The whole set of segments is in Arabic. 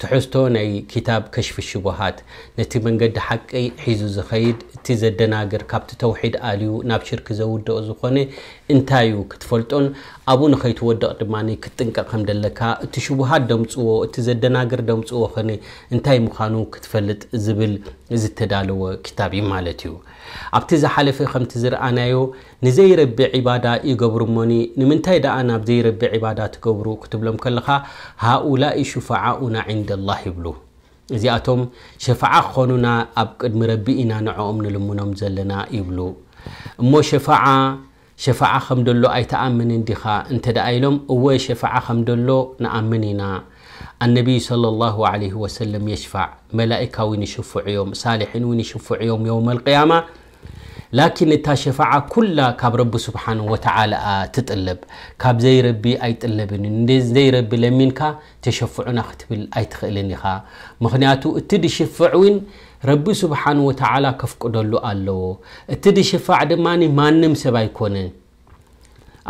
ትሕዝቶ ናይ ክታብ ከሽፊ ሽቡሃት ነቲ መንገዲ ሓቂ ሒዙ ዝኸይድ እቲ ዘደናግር ካብቲ ተውሒድ ኣልዩ ናብ ሽርክ ዘውድኦ ዝኾነ እንታይ እንታይዩ ክትፈልጦን ኣብኡ ንከይትወደቕ ድማ ክትጥንቀቅ ከም ደለካ እቲ ሽቡሃድ ደምፅዎ እቲ ዘደናግር ደምፅዎ ኽኒ እንታይ ምዃኑ ክትፈልጥ ዝብል ዝተዳለዎ ክታብ እ ማለት እዩ ኣብቲ ዝሓለፈ ከምቲ ዝረኣናዮ ንዘይረቢ ዒባዳ ይገብሩ ሞኒ ንምንታይ ኣ ናብዘይረቢ ዕባዳ ትገብሩ ክትብሎም ከለካ ሃኡላኢ ሽፋዓኡና ዒንዳላህ ይብሉ እዚኣቶም ሸፍዓ ክኾኑና ኣብ ቅድሚ ረቢ ኢና ንዕኦም ንልሙኖም ዘለና ይብሉ እሞ ሸፋ شفاعة ከም ደሎ أي تأمن እንተ انت ኢሎም እወ ሸፋዓ ከም ደሎ ንኣምን ኢና النبي صلى الله عليه وسلم يشفع ملائكة ونشفع يوم صالحين ونشفع يوم يوم القيامة لكن تا شفاعة كلها كاب رب سبحانه وتعالى تتقلب كاب زي ربي أي تقلبن زي ربي لمنك تشفعنا ختبل أي تخلني خا مخنياتو اتدي شفعوين ረቢ ስብሓን ወተላ ከፍቅደሉ ኣለዎ እቲ ድሽፋዕ ድማ ማንም ሰብኣይኮነ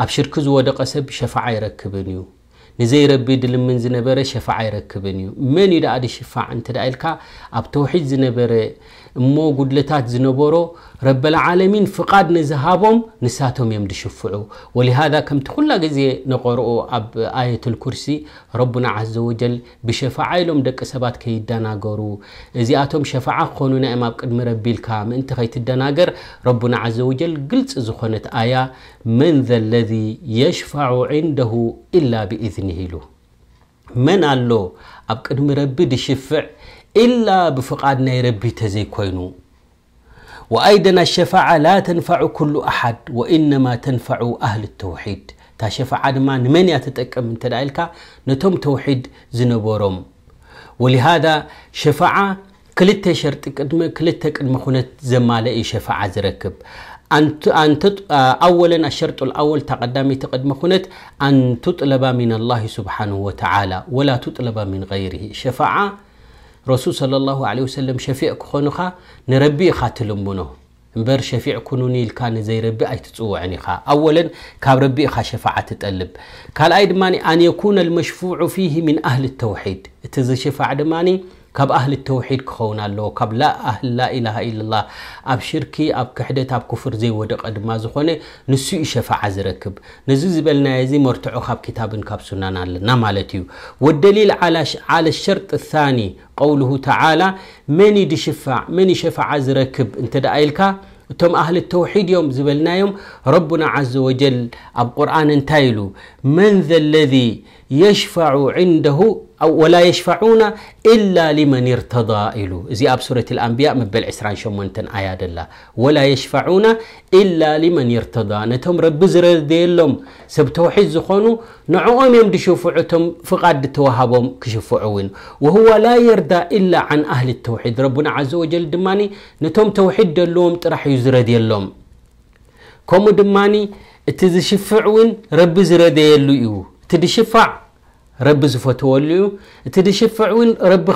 ኣብ ሽርክ ዝወደቀ ሰብ ሸፋዕ ይረክብን እዩ ንዘይረቢ ድልምን ዝነበረ ሸፋዓ ይረክብን እዩ መን ዩ ዳዲ ሽፋዕ እዳ ኢልካ ኣብ ተውሒድ ዝነበረ እሞ ጉድለታት ዝነበሮ ረብልዓለሚን ፍቓድ ንዝሃቦም ንሳቶም እዮም ድሽፍዑ ወሊሃذ ከምቲ ኩላ ግዜ ነቆርኦ ኣብ ኣየት ልኩርሲ ረቡና ዘ ወጀል ብሸፋዓ ኢሎም ደቂ ሰባት ከይደናገሩ እዚኣቶም ሸፋዓ ክኾኑና እዮም ኣብ ቅድሚ ረቢ ኢልካ ምእንቲ ከይትደናገር ረቡና ዘ ወጀል ግልፂ ዝኾነት ኣያ መን ዘ ለذ የሽፋዑ ዕንደሁ ኢላ ብእዝኒህ ኢሉ መን ኣሎ ኣብ ቅድሚ ረቢ ድሽፍዕ إلا بفقاد ناي ربي تزيكوينو وأيضا الشفاعة لا تنفع كل أحد وإنما تنفع أهل التوحيد تا شفاعة ما من يتتكم من تدائلك نتم توحيد زنبورم ولهذا شفاعة كلتا شرط كلتا قدمه خنت زمالئ شفاعة زركب أنت أنت آه، أولا الشرط الأول تقدمي تقدم خنت أن تطلب من الله سبحانه وتعالى ولا تطلب من غيره شفاعة رسول صلى الله عليه وسلم شفيع كونها نربي خاتلهم بنو مبر شفيع كونوني الكان زي ربي أي تتسوى عني خا أولا كاب ربي خا شفاعة تتقلب قال أيد ماني أن يكون المشفوع فيه من أهل التوحيد تزي شفاعة ماني كاب أهل التوحيد كخونا لو كاب لا أهل لا إله إلا الله أب شركي أب كحدة أب كفر زي ودق أدما زخوني نسو إشفع عزركب نزوز زبلنا يزي مرتعو خاب كتاب كاب سنانا لنا مالتيو والدليل على, ش... على الشرط الثاني قوله تعالى من يدشفع من يشفع عزركب انت دا أيلكا توم أهل التوحيد يوم زبلنا يوم ربنا عز وجل أب قرآن انتايلو من ذا الذي يشفع عنده أو ولا يشفعون إلا لمن ارتضى إلو زي أب سورة الأنبياء مبل عسران شمونتن آياد الله ولا يشفعون إلا لمن ارتضى نتم رب زردي لهم سبتو زخونو نعوهم يمد شفعتهم فقد توهبهم كشفعون وهو لا يرضى إلا عن أهل التوحيد ربنا عز وجل دماني نتم توحيد لهم ترح يزردي لهم كم دماني اتزشفعون رب زردي له تدشفع ድሽፋዕ ረቢ ዝፈትወሉ እዩ እቲ ድሽፍዕ እውን ረቢ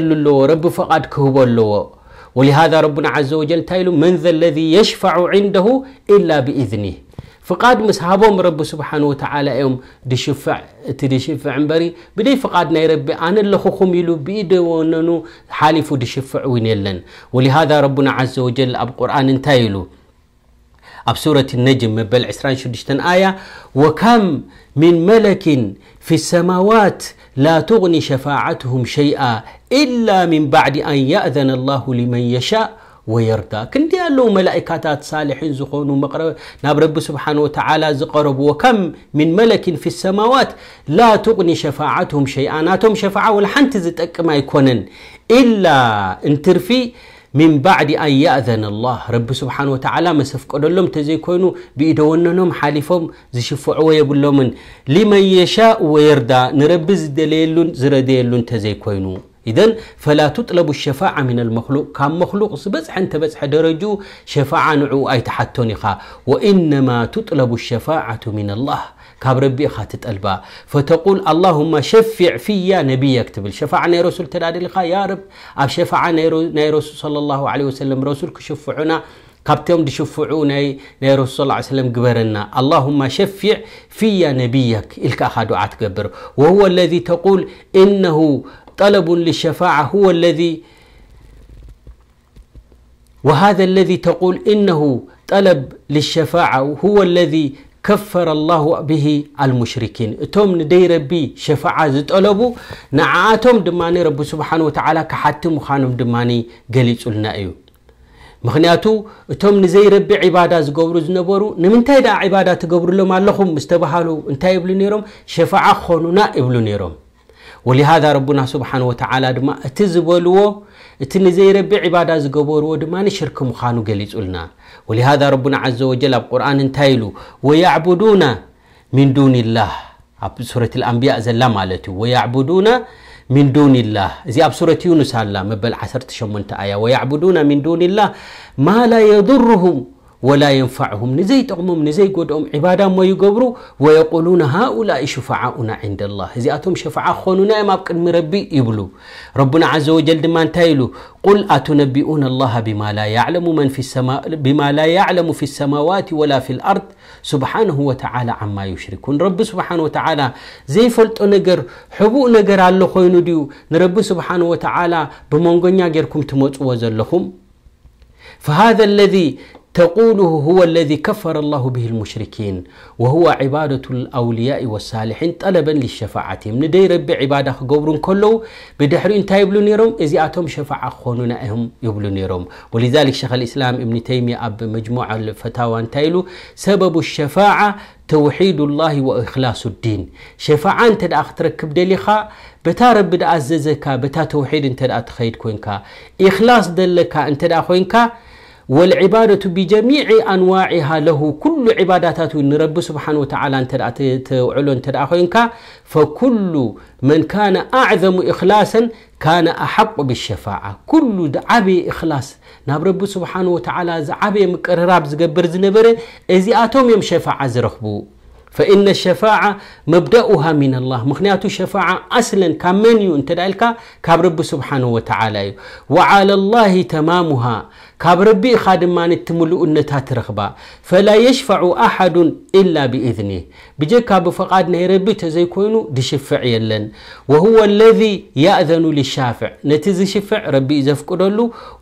اللو رب فقد ፈቓድ اللو ولهذا ربنا عز وجل تايلو من ذا الذي يشفع عنده إلا بإذنه فقاد مسحابهم رب سبحانه وتعالى يوم دشفع تدشفع عنبري بدي فقاد ناي ربي أنا اللي خخم يلو بيدي وننو حالفو دشفع وين ولهذا ربنا عز وجل أب قرآن تايلو أب سورة النجم مبل عسران شدشتن آية وكم من ملك في السماوات لا تغني شفاعتهم شيئا إلا من بعد أن يأذن الله لمن يشاء ويرضى كن ديالو ملائكاتات صالحين زخونو مقرب ناب رب سبحانه وتعالى زقرب وكم من ملك في السماوات لا تغني شفاعتهم شيئا ناتهم شفاعة والحنت زتك يكونن إلا انترفي من بعد أن يأذن الله رب سبحانه وتعالى ما سفقد لهم تزيكوينو بيدوننهم حالفهم زي زشفعوا يقول لمن يشاء ويردى نربز دليل زرديلون تزيكوينو إذن فلا تطلب الشفاعة من المخلوق كان مخلوق سبس حنت بس درجو شفاعة نعو أي تحتونيخا وإنما تطلب الشفاعة من الله كاب ربي خاتت ألبا فتقول اللهم شفع فيا نبيك تبل شفع عني رسول تلادي لخا يا رب أب شفع عني رسول صلى الله عليه وسلم رسول كشفعنا كابتهم دي شفعوني نير صلى الله عليه وسلم قبرنا اللهم شفع فيا نبيك إلك أخا دعاة قبر وهو الذي تقول إنه طلب للشفاعة هو الذي وهذا الذي تقول إنه طلب للشفاعة هو الذي ከፈረ ላሁ ብሂ አልሙሽርኪን እቶም ንደይ ረቢ ሸፋዓ ዝጠለቡ ንዓኣቶም ድማኒ ረቢ ስብሓን ወተዓላ ክሓቲ ምዃኖም ድማኒ ገሊፁልና እዩ ምክንያቱ እቶም ንዘይረቢ ዕባዳ ዝገብሩ ዝነበሩ ንምንታይ ደኣ ዒባዳ ትገብሩሎም ኣለኹም ዝተባሃሉ እንታይ ይብሉ ነይሮም ሸፋዓ ክኾኑና ይብሉ ነይሮም ولሃذ ረና ስብሓه وተ ድማ እቲ ዝበልዎ እቲ ንዘይረቢ ዕባዳ ዝገበርዎ ድማ ሽርክ ምዃኑ ገሊፁልና ولሃذ ረና ዘ ወጀ ኣብ ርን እንታይ ኢሉ ወዱና ሚን ዱን ላ ኣብ ሱረት አንቢያእ ዘላ ማለት ዩ ዱና ሚን ዱን ላ እዚ ኣብ ሱረት ዩኑስ አላ መበል 18 ዱና ሚን ዱን ላ ማላ የضርም ولا ينفعهم نزي تقوم نزي قدوم عبادة ما يقبرو ويقولون هؤلاء شفعاؤنا عند الله إذا أتم شفعاء خونونا ما بكن مربي يبلو ربنا عز وجل ما انتايلو قل أتنبئون الله بما لا يعلم من في السماء بما لا يعلم في السماوات ولا في الأرض سبحانه وتعالى عما يشركون رب سبحانه وتعالى زي فلت نجر حبو نجر على خوينو ديو نرب سبحانه وتعالى بمونغنيا جركم تموت وزلهم فهذا الذي تقوله هو الذي كفر الله به المشركين وهو عبادة الأولياء والصالحين طلبا للشفاعة من رب عبادة قبر كله بدحرين تايبلو نيروم إذي أتم شفاعة خونونا أهم يبلو نيروم ولذلك شيخ الإسلام ابن تيمية أب مجموعة الفتاوى تايلو سبب الشفاعة توحيد الله وإخلاص الدين شفاعة أنت دا أختركب دليخا بتا رب دا أززكا بتا توحيد أنت دا أتخيد كوينكا إخلاص دلكا أنت دا خوينكا والعبادة بجميع أنواعها له كل عباداته رب سبحانه وتعالى تعل تعلن خينك فكل من كان أعظم إخلاصا كان أحق بالشفاعة كل عبي إخلاص ناب رب سبحانه وتعالى زعبي مقرراب زقبر زنبر آتوم يم شفاعة زرخبو فإن الشفاعة مبدأها من الله مخنيات الشفاعة أصلا كمن ينتدى እተ ኢልካ رب سبحانه وتعالى وعلى الله تمامها كاب ربي خادمان التملو أن رخبا فلا يشفع أحد إلا بإذنه بجيكا بفقاد نهي ربي تزيكوينو دي شفع يلن وهو الذي يأذن للشافع نتز شفع ربي إذا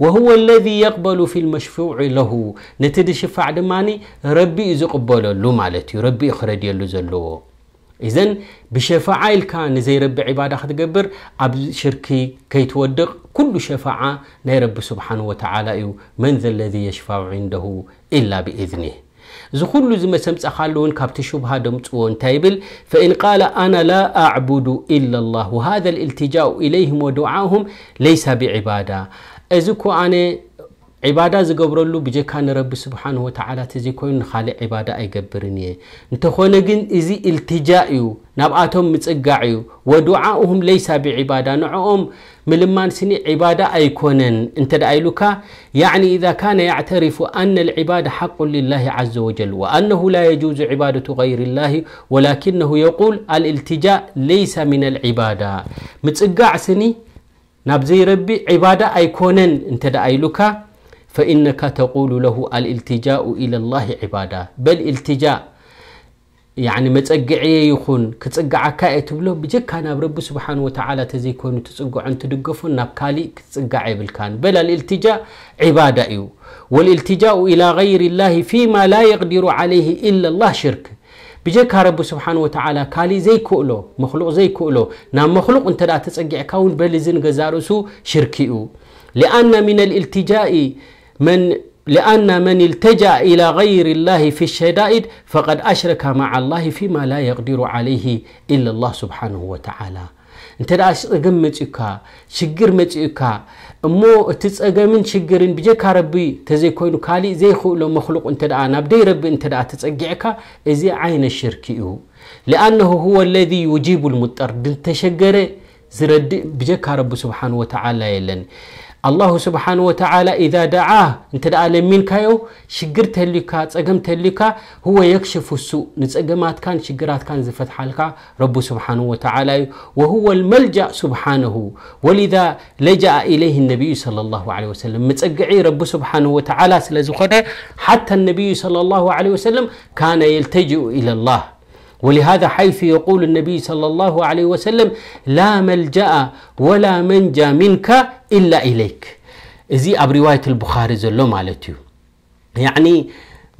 وهو الذي يقبل في المشفوع له نتز شفع دماني ربي إذا قبل له مالتي ربي إخرج يلو زلوه إذن بشفاعة إلكا نزي رب عبادة خدقبر أب شركي كي تودق كل شفاعة ناي رب سبحانه وتعالى من ذا الذي يشفع عنده إلا بإذنه زو لزمة زم سمس أخالون كابتشو بها دمتون تايبل فإن قال أنا لا أعبد إلا الله وهذا الالتجاء إليهم ودعاهم ليس بعبادة أزكو أنا ገብረሉ ካ ይኑ እ ይብር እኾነ ግ እዚ እ እዩ ናብኣቶ ፅ ዩ ፍ ق و ن ج ة غ فإنك تقول له الالتجاء إلى الله عبادة بل التجاء يعني ما تقعي يخون كتقع كاي تبلو بجك كان رب سبحانه وتعالى تزيكون تسقع انت دقفون نبكالي كتقع بالكان بل الالتجاء عبادة إيو والالتجاء إلى غير الله فيما لا يقدر عليه إلا الله شرك بجك رب سبحانه وتعالى كالي زي كؤلو مخلوق زي كؤلو نعم مخلوق انت لا تسقع كون بل زين شركيو لأن من الالتجاء من لأن من التجا إلى غير الله في الشدائد فقد أشرك مع الله فيما لا يقدر عليه إلا الله سبحانه وتعالى أنت لا أشقمتك شقر متك مو تتسأقمين شقرين بجيك ربي تزي كوينو كالي زي خلو مخلوق أنت لا نبدي ربي أنت لا تتسأقعك إزي عين الشركيو لأنه هو الذي يجيب المتر دلتشقر زرد بجيك رب سبحانه وتعالى يلن الله سبحانه وتعالى إذا دعاه أنت دعا لمن كايو شجر تلك تسجم تلك هو يكشف السوء نتسجمات كان شجرات كان زفت حالك رب سبحانه وتعالى وهو الملجأ سبحانه ولذا لجأ إليه النبي صلى الله عليه وسلم متسجعي رب سبحانه وتعالى سلزخنا حتى النبي صلى الله عليه وسلم كان يلتجئ إلى الله ولهذا حيث يقول النبي صلى الله عليه وسلم لا ملجأ ولا منجا منك إلا إليك إزي أب رواية البخاري زلو مالتيو يعني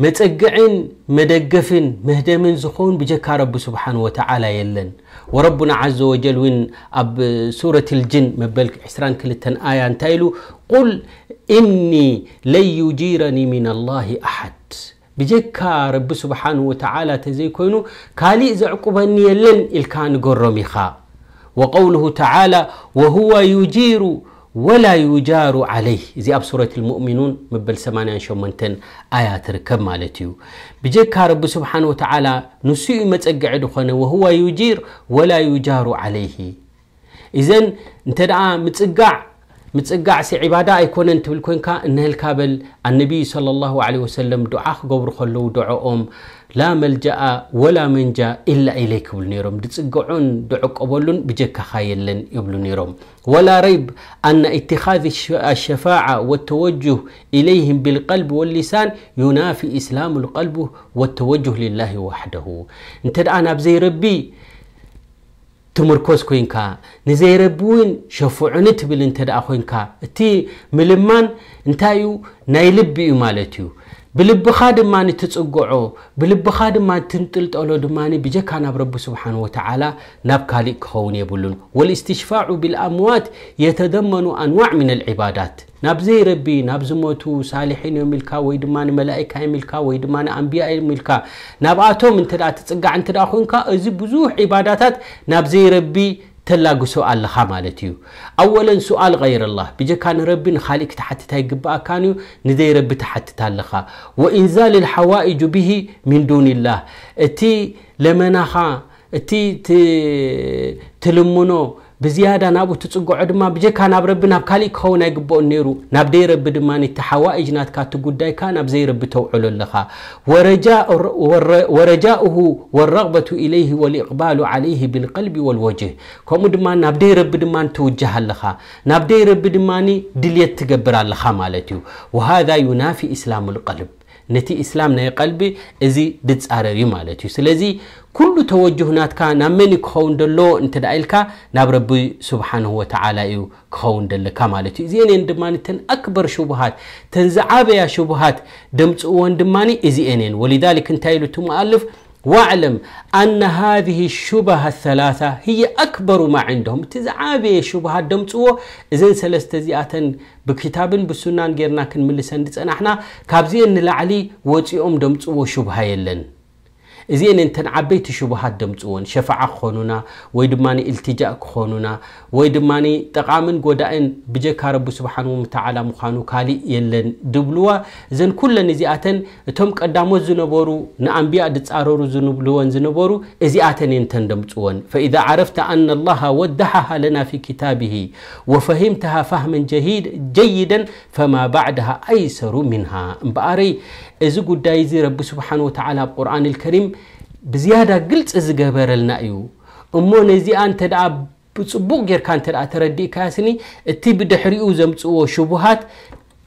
متقعين مدقفين مهدمين زخون بجكا رب سبحانه وتعالى يلن وربنا عز وجل وين أب سورة الجن مبالك عسران كلتن آيان تايلو قل إني لن يجيرني من الله أحد ብጀካ ረቢ ስብሓንه ወተ ተዘይኮይኑ ካሊእ ዘዕቁበኒ የለን ኢልካ ንገሮም ኢኻ ቀውል ተላ ወሁዋ ዩጂሩ ወላ ዩጃሩ ዓለይህ እዚ ኣብ ሱረة ሙእሚኑን በ88 ኣያት ርከብ ማለት እዩ ብጀካ ረ ስብሓ ተ ንሱኡ መፀጊዐ ድኾነ ዋ ዩጂር ወላ ዩጃሩ ዓለይህ እዘን እንተ ምፅጋዕ متسقع سي عبادة يكون انت بالكوين كا انه الكابل النبي صلى الله عليه وسلم دعاء قبر خلو دعاء أم لا ملجأ ولا منجا إلا إليك بالنيروم دتسقعون دعاء قبولون بجك خايلن يبلون نيروم ولا ريب أن اتخاذ الشفاعة والتوجه إليهم بالقلب واللسان ينافي إسلام القلب والتوجه لله وحده انت أنا بزي ربي ትምርኮስ ኮይንካ ንዘይረቢእውን ሸፍዑኒ ትብል እንተደ ኮይንካ እቲ ምልማን እንታይ ዩ ናይ ልቢ እዩ ማለት እዩ ብልብኻ ድማ ትፅገዖ ብልብኻ ድማትንጥልጠሎ ድማ ብጀካ ናብ ረቢ ስብሓን ወተዓላ ናብ ካሊእ ክኸውን የብሉን ወልእስትሽፋዑ ብልኣምዋት የተደመኑ ኣንዋዕ ምና ልዒባዳት نبزي ربي نبزموتو صالحين يملكا ويدمان ملائكة يملكا ويدمان أنبياء يملكا نباتو من تدع تتسقع انت داخونكا ازي بزوح عباداتات نبزي ربي تلاقو سؤال لها مالتيو أولا سؤال غير الله بجا كان ربي نخاليك تحت تايقبا كانو ندي ربي تحت تالخا وإنزال الحوائج به من دون الله اتي لمناخا اتي تلمونو ብዝያዳ ናብኡ ትፅጉዖ ድማ ካ ናብ ረ ናብ ካእ ክኸውን ኣይግብኦ ነሩ ናብደይ ረ ድማ እቲሓዋእጅናትካ እ ጉዳይካ ናብ ዘይረቢ ተውዕሎ ለኻ ረጃؤ لረغበቱ إለይه ولاقባሉ علይه ብልቢ ولوጅህ ከምኡ ድማ ናብደይ ረቢ ድማ ትውجሃ ኣለኻ ናብ ደይ ረቢ ድማ ድልት ትገብር ለኻ ማለት እዩ ሃذ ዩናፊ እስላሙ لል ነቲ እስላም ናይ ልቢ እዚ ድፃረዩ ማ እዩ كل توجهناتك نمني كخون دلو انت دائلك نبربي سبحانه وتعالى ايو كخون دلو كمالتو ازيان اندماني تن اكبر شبهات تنزعابيا شبهات دمتو اندماني ازيانين ولذلك انتايلو تم ألف واعلم أن هذه الشبهة الثلاثة هي أكبر ما عندهم تزعابي شبهة دمتوه إذن سلستزيئة بكتاب بسنان غيرنا كن ملسان ديس أنا احنا كابزين نلعلي واتي أم دمتوه شبهة يلن እዚአንተን ዓበይቲ ሽبሃት ደምፅዎን ሸፋዓ ክኾኑና ወይ ድማ እልትጃእ ክኾኑና ወይ ድማ ጠቃምን ጎዳእን ብጀካ ረ ስብሓ ምኳኑ ካሊእ የለን ድብልዋ እዘን ኩለን እዚኣተን እቶም ቀዳሞት ዝነበሩ ንኣንቢያ ድፃረሩ ዝንብልዎን ዝነበሩ እዚኣተ እየንተን ደምፅዎን ዛ ዓረፍ ኣ ላ ወደሓሃ ለና ፊ ክታብሂ ወፈሂምተ ፈህመ ጀይደ ፈማ ባዕድ ኣይሰሩ ምንሃ እዚ ጉዳይ እዚ ረቢ ስብሓን ወተዓላ ኣብ ቁርን ልከሪም ብዝያዳ ግልፂ ዝገበረልና እዩ እሞ ነዚኣ እንተ ደኣ ብፅቡቕ ጌርካ እንተ ተረዲእካ ስኒ እቲ ብድሕሪኡ ዘምፅዎ ሽቡሃት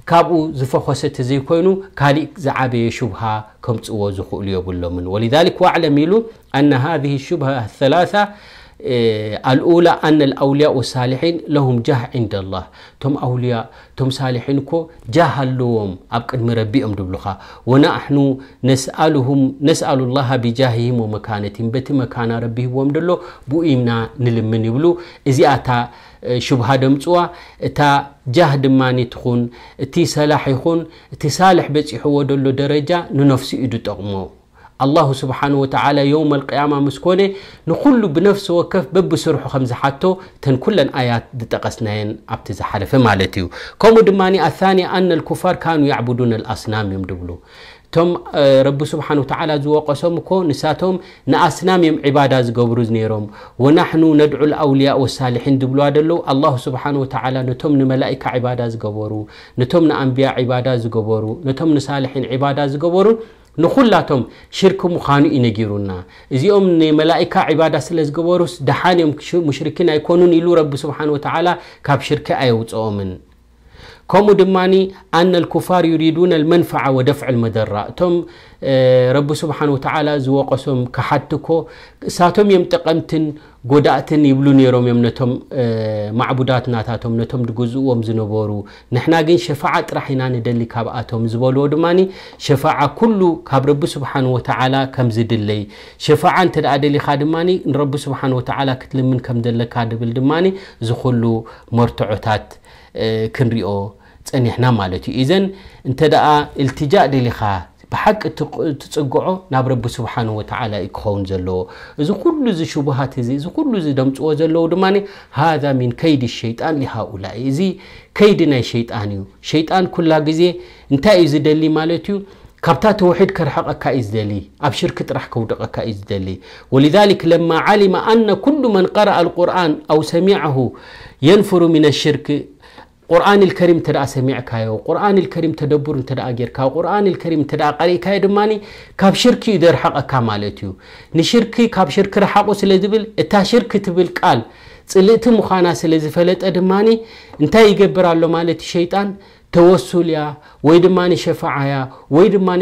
ካብኡ ዝፈኮሰቲ ዘይኮይኑ ካሊእ ዝዓበየ ሽብሃ ከምፅዎ ዝኽእሉ የብሎምን ወልذሊክ ዋዕለም ኢሉ ኣና ሃذ ሽብሃ ثላث ل ن الأውليء والሳلحن ه جه عندالله ج ኣለዎም ኣብ ቅድሚ ረቢኦም ل ن سأ الله بجهه ومنه ቲ ና ቢዎም ሎ نልም ይብሉ እዚ شبه ደምፅዋ እ جه ድማ ን እቲ ሰላح ይን ቲ ሳح حዎ ሎ ደረጃ نፍሲ ጠቕሞ الله سبحانه وتعالى يوم القيامة مسكونة نقول بنفس وكف بب سرح خمزة حتى تن كل آيات دتقسناين أبتز حلف مالتيو كم دماني الثاني أن الكفار كانوا يعبدون الأصنام يوم دبلو تم آه، رب سبحانه وتعالى زو قسم كو نساتهم نأصنام يوم عبادة زقبروز نيروم ونحن ندعو الأولياء والصالحين دبلو أدلو الله سبحانه وتعالى نتم نملائكة عبادة زقبرو نتم نأنبياء عبادة زقبرو نتم نصالحين عبادة زقبرو ንኩላቶም ሽርክ ምዃኑ እዩነጊሩና እዚኦም መላئካ ባዳ ስለ ዝገበሩስ ደሓንኦም ሙሽርክን ኣይኮኑን ኢሉ ረቢ ስብሓ ተ ካብ ሽርክ ኣየውፅኦምን ከምኡ ድማ ኣነ لኩፋር ዩሪዱና لመንፈዓ ወደፍዕ መደራ እቶም ረቢ ስብሓ ተ ዝወቀሶም ካሓትኮ እሳቶም እዮም ጠቐምትን ጎዳእትን ይብሉ ነሮም እዮም ነቶም ማዕቡዳትናታቶም ነቶም ንጉዝእዎም ዝነበሩ ንሕና ግን ሸፋዓ ጥራሕኢና ንደሊ ካብኣቶም ዝበልዎ ድማ ሸፋዓ ኩሉ ካብ ረቢ ስብሓን ወተላ ከም ዝድለይ ሸፋዓ እተ ደሊኻ ድማ ንረቢ ስብሓን ወተላ ክትልምን ከም ዘለካ ብል ድማ ዝኩሉ መርቶዖታት ክንርኦ ፀኒሕና ማለት እዩ እዘን እንተደኣ እልትጃእ ደሊኻ بحق تتقعو ناب رب سبحانه وتعالى إكخون زلو إذا كل زي شبهات زي إذا كل زي دمت وزلو دماني هذا من كيد الشيطان لهؤلاء زي كيدنا الشيطان يو شيطان كل زي انتا إذا دلي مالتيو كابتا توحيد كرحق دلي إزدالي أبشر كترح كودق أكا إزدالي ولذلك لما علم أن كل من قرأ القرآن أو سمعه ينفر من الشرك قرآن الكريم تدا سمعكايو قرآن الكريم تدبر تدا أجركاو قرآن الكريم تدا قريكاي دماني كابشرك شركي يدر حق أكامالتيو نشرك كابشرك شرك رحقو التشرك تبل قال سلته ምዃና ስለ أدماني انتي جبر على ኣሎ ማለት ይ ማ ሸፋ ይ ማ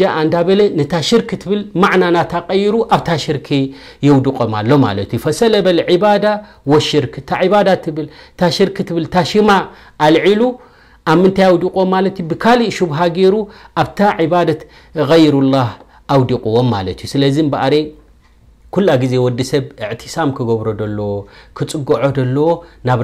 ጃ እ ሽር ብ ናናይሩ ኣብ ሽር የውድቆም ሎ ሰለበ ሽ አልሉ ኣብ ምንይዲቁዎም ብካእ ሽሃ ሩ ኣብ غሩ لላه ውዲቁዎም ላ ግዜ ወዲ ሰብ ም ክገብሮ ዎ ክፅገዖ ዎ ናብ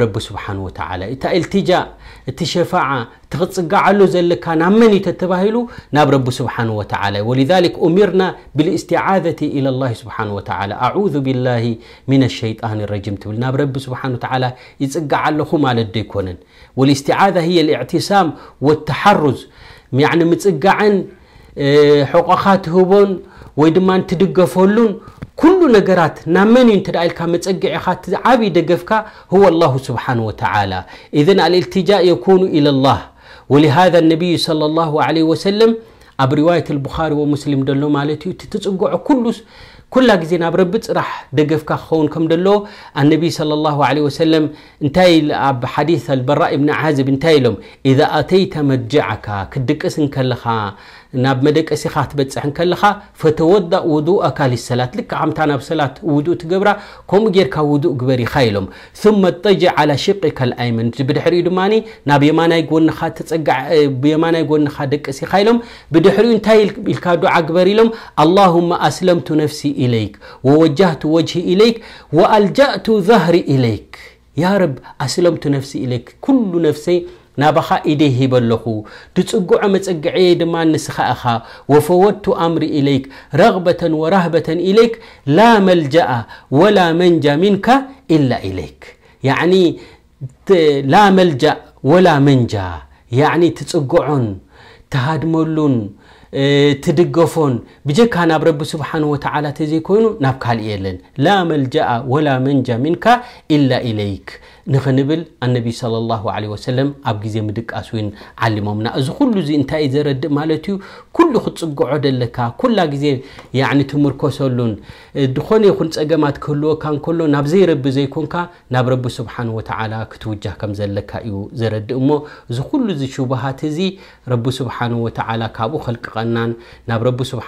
تشفع تغطق على ذلك من تتباهلو ناب رب سبحانه وتعالى ولذلك أمرنا بالاستعاذة إلى الله سبحانه وتعالى أعوذ بالله من الشيطان الرجيم تبل ناب رب سبحانه وتعالى يتقع لهم على الديكون والاستعاذة هي الاعتسام والتحرز يعني متقعن حقوقات هبون ويدمان فولون كل نقرات نامن ينتر عيل كامت خات عبي دقفك هو الله سبحانه وتعالى إذن الالتجاء يكون إلى الله ولهذا النبي صلى الله عليه وسلم أب رواية البخاري ومسلم دلو مالتي تتسقع كل كل زين ربت راح دقفك خون كم دلو النبي صلى الله عليه وسلم انتايل أب حديث البراء بن عازب انتايلهم إذا أتيت مجعك كدك اسن كالخا ناب مدك اسي خات بتصحن كلخا فتودا ودو اكل الصلاه لك عمتا ناب صلاه ودو تغبرا كوم غير كا ودو غبري خايلوم ثم تطج على شقك الايمن بدحري دماني ناب يماناي غون خات تصقع بيماناي غون خا دك اسي خايلوم بدحري انتاي الكادو عغبري لهم اللهم اسلمت نفسي اليك ووجهت وجهي اليك والجات ظهري اليك ያ ረብ ኣስለምቱ ነፍሲ ኢለክ ኩሉ ነፍሰይ ናባኻ ኢደይ ሂበ ኣለኹ ድፅጉዖ መፀግዐየ ድማ ንስኻ ኢኻ ወፈወድቱ ኣምሪ ኢለይክ ረغበة ወራህበة ኢለይክ ላ መልጃኣ ወላ መንጃ ምንካ ኢላ ኢለይክ ላ መልጃእ ወላ መንጃ ትፅግዖን ተሃድመሉን ትድገፎን ብጀካ ናብ ረቢ ስብሓን ወተዓላ ተዘይኮይኑ ናብ ካልእ የለን ላ መልጃኣ ወላ መንጃ ሚንካ ኢላ ኢለይክ ንኽንብል ኣነቢ ለ ኣብ ግዜ ምድቃስ ወን ዓሊሞምና እዚ ኩሉ ዚ እንታይእዩ ዘረድእ ማለት እዩ ኩሉ ክትፅግዖ ዘለካ ኩላ ግዜ ትምርኮሰሉን ድኾነ ይኹን ፀገማት ክህልወካ ንከሎ ናብ ዘይረቢ ዘይኮንካ ናብ ረቢ ስብሓን ክትውጃህ ከም ዘለካ እዩ ዘረድእ እሞ እዚ ኩሉ ዚ ሽቡሃት እዚ ረቢ ስብሓን ወ ካብኡ ከልቅቐናን ናብ ረ ስሓ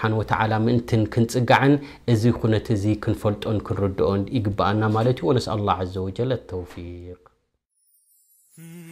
ምእንት ክንፅጋዐን እዚ ኩነት እዚ ክንፈልጦን ክንርድኦን ይግባኣና ማለት እዩ ወነስ ኣ ዘወጀ ኣተውፊቅ Mm.